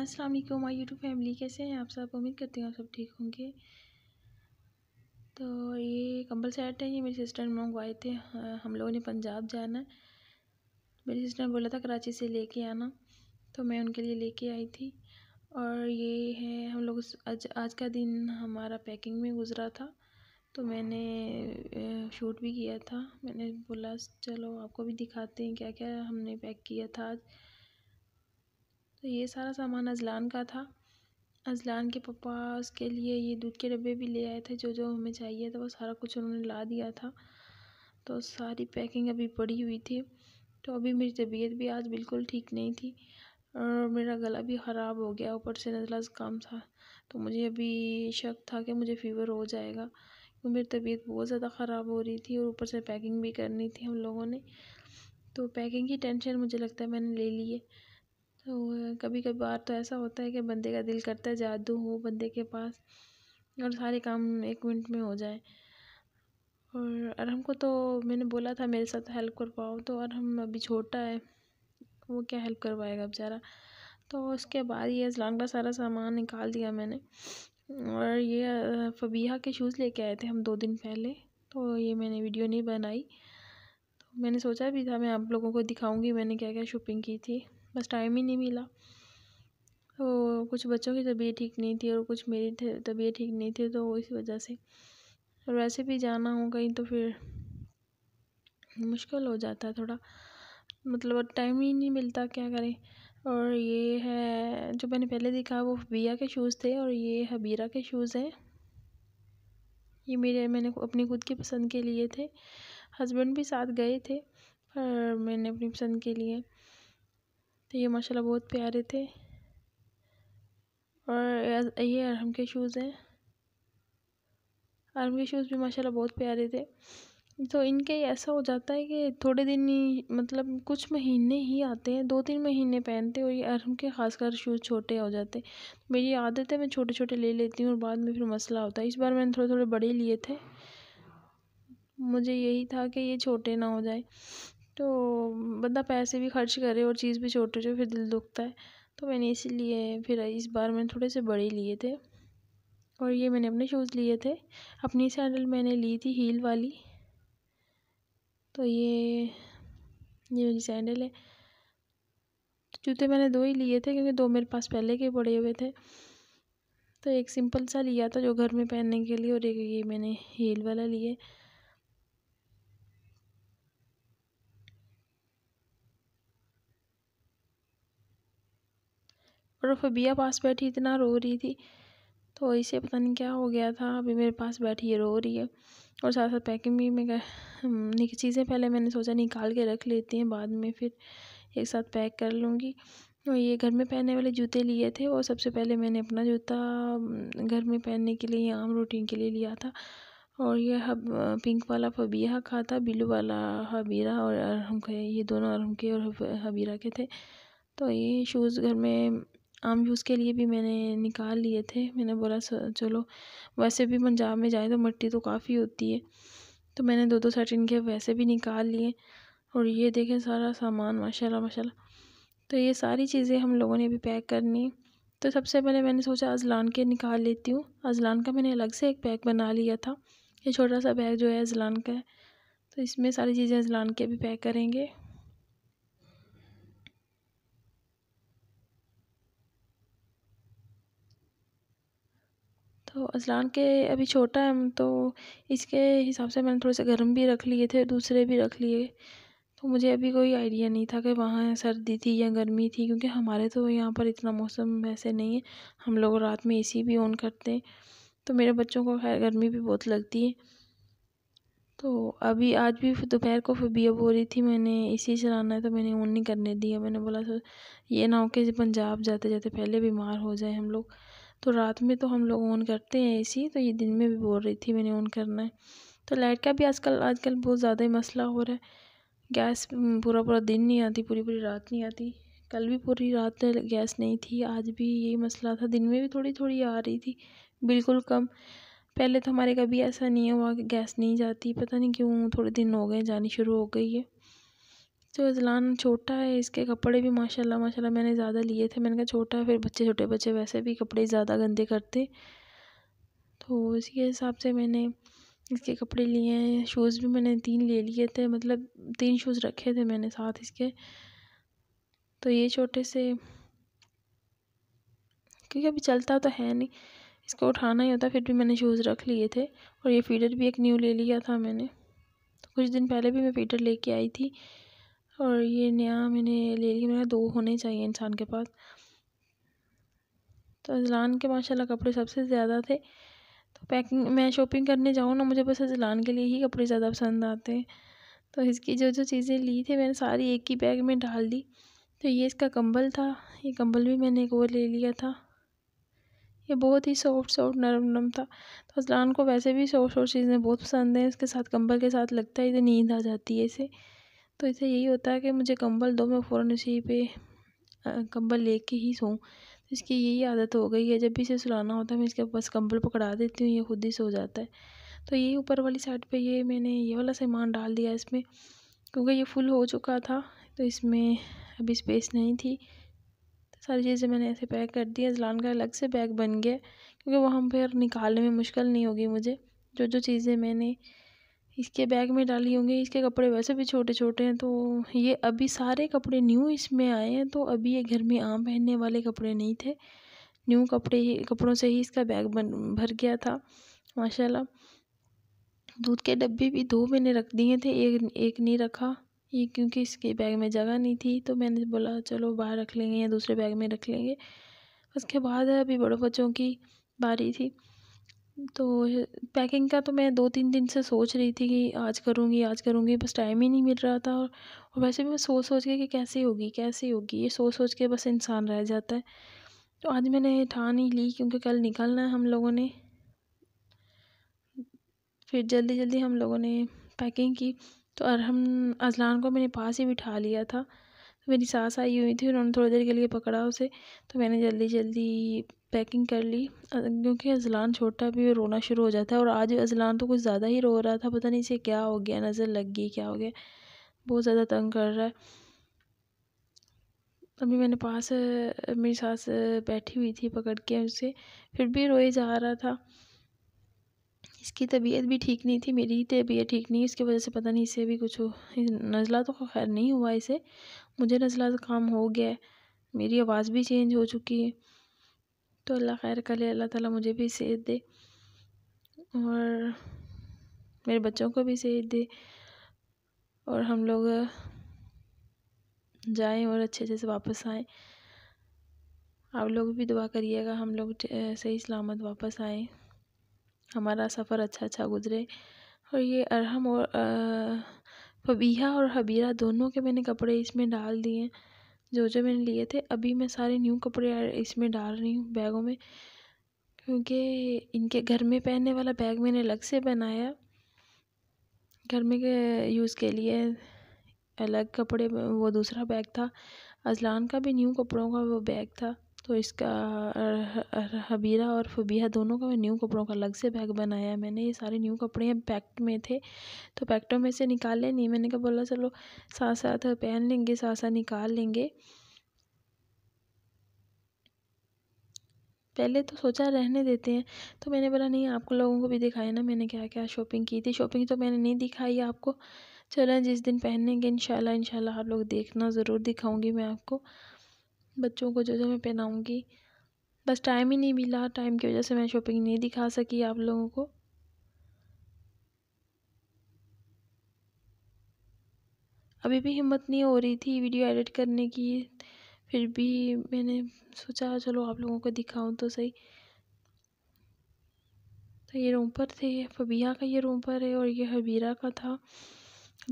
अस्सलाम वालेकुम my YouTube family कैसे हैं आप सब उम्मीद करती हूँ आप सब ठीक होंगे तो ये कंबल सेट है ये मेरी सिस्टर ने मंगवाए थे हम लोगों ने पंजाब जाना है मेरी सिस्टर ने बोला था कराची से लेके आना तो मैं उनके लिए लेके आई थी और ये है हम लोग आज आज का दिन हमारा पैकिंग में गुज़रा था तो मैंने शूट भी किया था मैंने बोला चलो आपको भी दिखाते हैं क्या क्या हमने पैक किया था आज तो ये सारा सामान अजलान का था अजलान के पापा उसके लिए ये दूध के डब्बे भी ले आए थे जो जो हमें चाहिए था वो सारा कुछ उन्होंने ला दिया था तो सारी पैकिंग अभी पड़ी हुई थी तो अभी मेरी तबीयत भी आज बिल्कुल ठीक नहीं थी और मेरा गला भी ख़राब हो गया ऊपर से नज़ला काम था तो मुझे अभी शक था कि मुझे फ़ीवर हो जाएगा क्योंकि मेरी तबीयत बहुत ज़्यादा ख़राब हो रही थी और ऊपर से पैकिंग भी करनी थी हम लोगों ने तो पैकिंग की टेंशन मुझे लगता है मैंने ले ली है तो कभी कभार तो ऐसा होता है कि बंदे का दिल करता है जादू हो बंदे के पास और सारे काम एक मिनट में हो जाए और अरहम को तो मैंने बोला था मेरे साथ हेल्प कर पाओ तो अरहम अभी छोटा है वो क्या हेल्प करवाएगा बेचारा तो उसके बाद ये लॉन्ग का सारा सामान निकाल दिया मैंने और ये फबीहा के शूज़ लेके आए थे हम दो दिन पहले तो ये मैंने वीडियो नहीं बनाई तो मैंने सोचा भी था मैं आप लोगों को दिखाऊंगी मैंने क्या क्या शॉपिंग की थी बस टाइम ही नहीं मिला तो कुछ बच्चों की तबीयत ठीक नहीं थी और कुछ मेरी तबीयत ठीक नहीं थी तो इस वजह से और वैसे भी जाना हो कहीं तो फिर मुश्किल हो जाता है थोड़ा मतलब टाइम ही नहीं मिलता क्या करें और ये है जो मैंने पहले देखा वो बिया के शूज़ थे और ये हबीरा के शूज़ हैं ये मेरे मैंने अपनी खुद की पसंद के लिए थे हस्बैंड भी साथ गए थे पर मैंने अपनी पसंद के लिए तो ये माशाल्लाह बहुत प्यारे थे और ये अरहम के शूज़ हैं अरहम के शूज़ भी माशाल्लाह बहुत प्यारे थे तो इनके ऐसा हो जाता है कि थोड़े दिन ही मतलब कुछ महीने ही आते हैं दो तीन महीने पहनते और ये अरहम के खासकर शूज़ छोटे हो जाते मेरी आदत है मैं छोटे छोटे ले लेती हूँ और बाद में फिर मसला होता है इस बार मैंने थोड़े थोड़े बड़े लिए थे मुझे यही था कि ये छोटे ना हो जाए तो बंदा पैसे भी खर्च करे और चीज़ भी छोटे जो फिर दिल दुखता है तो मैंने इसीलिए फिर इस बार मैंने थोड़े से बड़े लिए थे और ये मैंने अपने शूज़ लिए थे अपनी सैंडल मैंने ली थी हील वाली तो ये ये मेरी सैंडल है तो जूते मैंने दो ही लिए थे क्योंकि दो मेरे पास पहले के पड़े हुए थे तो एक सिंपल सा लिया था जो घर में पहनने के लिए और एक ये मैंने हील वाला लिए और फबिया पास बैठी इतना रो रही थी तो इसे पता नहीं क्या हो गया था अभी मेरे पास बैठी है रो रही है और साथ साथ पैकिंग भी मैं चीज़ें पहले मैंने सोचा निकाल के रख लेती हैं बाद में फिर एक साथ पैक कर लूँगी और ये घर में पहनने वाले जूते लिए थे और सबसे पहले मैंने अपना जूता घर में पहनने के लिए आम रूटीन के लिए लिया था और ये हब पिंक वाला फबिया खा था बिलू वाला हबीरा और अरहम के ये दोनों अरहम के और हबीरा के थे तो ये शूज़ घर में आम यूज़ के लिए भी मैंने निकाल लिए थे मैंने बोला चलो वैसे भी पंजाब में जाए तो मिट्टी तो काफ़ी होती है तो मैंने दो दो सेट इनके वैसे भी निकाल लिए और ये देखें सारा सामान माशाल्लाह माशाल्लाह तो ये सारी चीज़ें हम लोगों ने अभी पैक करनी तो सबसे पहले मैंने सोचा अजलान के निकाल लेती हूँ अजलान का मैंने अलग से एक पैक बना लिया था ये छोटा सा बैग जो है अजलान का है तो इसमें सारी चीज़ें अजलान के भी पैक करेंगे तो अजलान के अभी छोटा है तो इसके हिसाब से मैंने थोड़े से गर्म भी रख लिए थे दूसरे भी रख लिए तो मुझे अभी कोई आइडिया नहीं था कि वहाँ सर्दी थी या गर्मी थी क्योंकि हमारे तो यहाँ पर इतना मौसम वैसे नहीं है हम लोग रात में ए भी ऑन करते हैं तो मेरे बच्चों को खैर गर्मी भी बहुत लगती है तो अभी आज भी दोपहर को फबीअ हो रही थी मैंने इसी चलाना है तो मैंने ऑन नहीं करने दिया मैंने बोला सर ये ना हो कि पंजाब जाते जाते पहले बीमार हो जाए हम लोग तो रात में तो हम लोग ऑन करते हैं एसी तो ये दिन में भी बोल रही थी मैंने ऑन करना है तो लाइट का भी आजकल आजकल बहुत ज़्यादा ही मसला हो रहा है गैस पूरा पूरा दिन नहीं आती पूरी पूरी रात नहीं आती कल भी पूरी रात गैस नहीं थी आज भी यही मसला था दिन में भी थोड़ी थोड़ी आ रही थी बिल्कुल कम पहले तो हमारे कभी ऐसा नहीं हुआ कि गैस नहीं जाती पता नहीं क्यों थोड़े दिन हो गए जानी शुरू हो गई है जो अजलान छोटा है इसके कपड़े भी माशाल्लाह माशाल्लाह मैंने ज़्यादा लिए थे मैंने कहा छोटा है फिर बच्चे छोटे बच्चे वैसे भी कपड़े ज़्यादा गंदे करते तो इसी के हिसाब से मैंने इसके कपड़े लिए हैं शूज़ भी मैंने तीन ले लिए थे मतलब तीन शूज़ रखे थे मैंने साथ इसके तो ये छोटे से क्योंकि अभी चलता तो है नहीं इसको उठाना ही होता फिर भी मैंने शूज़ रख लिए थे और ये फीडर भी एक न्यू ले लिया था मैंने तो कुछ दिन पहले भी मैं फीडर लेके आई थी और ये नया मैंने ले लिया मेरा दो होने चाहिए इंसान के पास तो अजलान के माशाल्लाह कपड़े सबसे ज़्यादा थे तो पैकिंग मैं शॉपिंग करने जाऊँ ना मुझे बस अजलान के लिए ही कपड़े ज़्यादा पसंद आते हैं तो इसकी जो जो चीज़ें ली थी मैंने सारी एक ही बैग में डाल दी तो ये इसका कंबल था ये कंबल भी मैंने एक और ले लिया था ये बहुत ही सॉफ्ट सॉफ्ट नरम नरम था तो अजलान को वैसे भी सॉफ्ट सॉफ्ट चीज़ें बहुत पसंद हैं इसके साथ कंबल के साथ लगता है इसे नींद आ जाती है इसे तो ऐसे यही होता है कि मुझे कंबल दो मैं फ़ौरन उसी पे कंबल लेके ही सोऊं तो इसकी यही आदत हो गई है जब भी इसे सुलाना होता है मैं इसके बस कंबल पकड़ा देती हूँ ये खुद ही सो जाता है तो यही ऊपर वाली साइड पे ये मैंने ये वाला सामान डाल दिया इसमें क्योंकि ये फुल हो चुका था तो इसमें अभी स्पेस नहीं थी तो सारी चीज़ें मैंने ऐसे पैक कर दी है जलान का अलग से बैग बन गया क्योंकि वह हम फिर निकालने में मुश्किल नहीं होगी मुझे जो जो चीज़ें मैंने इसके बैग में डाली होंगी इसके कपड़े वैसे भी छोटे छोटे हैं तो ये अभी सारे कपड़े न्यू इसमें आए हैं तो अभी ये घर में आम पहनने वाले कपड़े नहीं थे न्यू कपड़े ही कपड़ों से ही इसका बैग बन भर गया था माशाल्लाह दूध के डब्बे भी दो मैंने रख दिए थे एक एक नहीं रखा ये क्योंकि इसके बैग में जगह नहीं थी तो मैंने बोला चलो बाहर रख लेंगे या दूसरे बैग में रख लेंगे उसके बाद अभी बड़ों बच्चों की बारी थी तो पैकिंग का तो मैं दो तीन दिन से सोच रही थी कि आज करूँगी आज करूँगी बस टाइम ही नहीं मिल रहा था और वैसे भी मैं सोच सोच के कि कैसे होगी कैसे होगी ये सोच सोच के बस इंसान रह जाता है तो आज मैंने ठान ही ली क्योंकि कल निकलना है हम लोगों ने फिर जल्दी जल्दी हम लोगों ने पैकिंग की तो अरहम अजलान को मैंने पास ही बिठा लिया था मेरी सास आई हुई थी उन्होंने थोड़ी देर के लिए पकड़ा उसे तो मैंने जल्दी जल्दी पैकिंग कर ली क्योंकि अजलान छोटा भी रोना शुरू हो जाता है और आज अजलान तो कुछ ज़्यादा ही रो रहा था पता नहीं इसे क्या हो गया नज़र लग गई क्या हो गया बहुत ज़्यादा तंग कर रहा है अभी मैंने पास मेरी सास बैठी हुई थी पकड़ के उसे फिर भी रोए जा रहा था इसकी तबीयत भी ठीक नहीं थी मेरी तबीयत ठीक नहीं इसकी वजह से पता नहीं इसे भी कुछ हो नज़ला तो खैर नहीं हुआ इसे मुझे नज़ला तो काम हो गया मेरी आवाज़ भी चेंज हो चुकी है तो अल्लाह खैर करे अल्लाह ताला मुझे भी सेहत दे और मेरे बच्चों को भी सेहत दे और हम लोग जाएं और अच्छे अच्छे से वापस आएं आप लोग भी दुआ करिएगा हम लोग सही सलामत वापस आएं हमारा सफ़र अच्छा अच्छा गुजरे और ये अरहम और फबीहा और हबीरा दोनों के मैंने कपड़े इसमें डाल दिए जो जो मैंने लिए थे अभी मैं सारे न्यू कपड़े इसमें डाल रही हूँ बैगों में क्योंकि इनके घर में पहनने वाला बैग मैंने अलग से बनाया घर में के यूज़ के लिए अलग कपड़े वो दूसरा बैग था अजलान का भी न्यू कपड़ों का वो बैग था तो इसका हबीरा और फ़बीहा दोनों का न्यू कपड़ों का अलग से बैग बनाया मैंने ये सारे न्यू कपड़े हैं पैक्ट में थे तो पैक्टों में से निकाले नहीं मैंने कहा बोला चलो साथ साथ पहन लेंगे साथ साथ निकाल लेंगे पहले तो सोचा रहने देते हैं तो मैंने बोला नहीं आपको लोगों को भी दिखाया ना मैंने क्या क्या शॉपिंग की थी शॉपिंग तो मैंने नहीं दिखाई आपको चलें जिस दिन पहनेंगे इंशाल्लाह इंशाल्लाह आप लोग देखना ज़रूर दिखाऊंगी मैं आपको बच्चों को जो जो मैं पहनाऊँगी बस टाइम ही नहीं मिला टाइम की वजह से मैं शॉपिंग नहीं दिखा सकी आप लोगों को अभी भी हिम्मत नहीं हो रही थी वीडियो एडिट करने की फिर भी मैंने सोचा चलो आप लोगों को दिखाऊं तो सही तो ये रोमपर थे फबिया का ये रोमपर है और ये हबीरा का था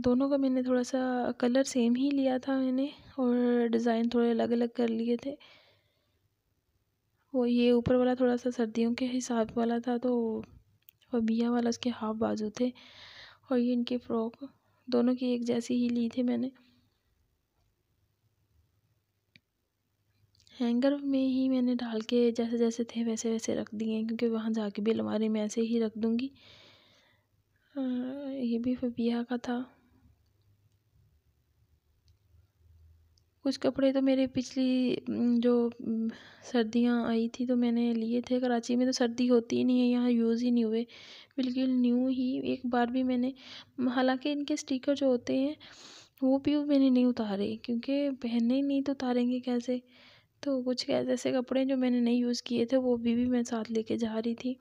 दोनों का मैंने थोड़ा सा कलर सेम ही लिया था मैंने और डिज़ाइन थोड़े अलग अलग कर लिए थे वो ये ऊपर वाला थोड़ा सा सर्दियों के हिसाब वाला था तो फबिया वाला उसके हाफ बाजू थे और ये इनके फ़्रॉक दोनों की एक जैसी ही ली थी मैंने हैंगर में ही मैंने डाल के जैसे जैसे थे वैसे वैसे रख दिए क्योंकि वहाँ जाके भी अलमारी में ऐसे ही रख दूँगी ये भी फबिया का था कुछ कपड़े तो मेरे पिछली जो सर्दियाँ आई थी तो मैंने लिए थे कराची में तो सर्दी होती ही नहीं है यहाँ यूज़ ही नहीं हुए बिल्कुल न्यू ही एक बार भी मैंने हालांकि इनके स्टिकर जो होते हैं वो भी मैंने नहीं उतारे क्योंकि पहने ही नहीं तो उतारेंगे कैसे तो कुछ ऐसे कपड़े जो मैंने नहीं यूज़ किए थे वो भी, भी मैं साथ लेके जा रही थी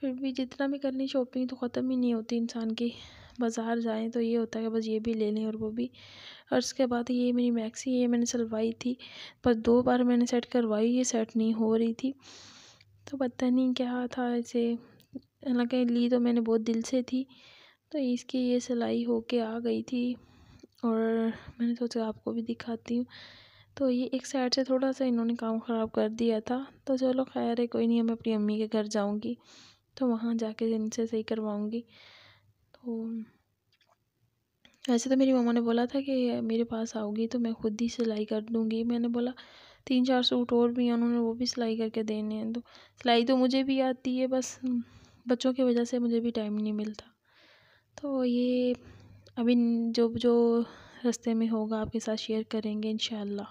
फिर भी जितना भी करनी शॉपिंग तो ख़त्म ही नहीं होती इंसान की बाज़ार जाएँ तो ये होता है बस ये भी ले लें और वो भी और उसके बाद ये मेरी मैक्सी ये मैंने सिलवाई थी पर दो बार मैंने सेट करवाई ये सेट नहीं हो रही थी तो पता नहीं क्या था ऐसे हालांकि ली तो मैंने बहुत दिल से थी तो इसकी ये सिलाई होके आ गई थी और मैंने सोचा आपको भी दिखाती हूँ तो ये एक साइड से थोड़ा सा इन्होंने काम ख़राब कर दिया था तो चलो खैर है कोई नहीं मैं अपनी अम्मी के घर जाऊँगी तो वहाँ जाके इनसे सही करवाऊँगी तो वैसे तो मेरी मम्मा ने बोला था कि मेरे पास आओगी तो मैं खुद ही सिलाई कर दूँगी मैंने बोला तीन चार सूट और भी हैं उन्होंने वो भी सिलाई करके देने हैं तो सिलाई तो मुझे भी आती है बस बच्चों की वजह से मुझे भी टाइम नहीं मिलता तो ये अभी जो जो रास्ते में होगा आपके साथ शेयर करेंगे इन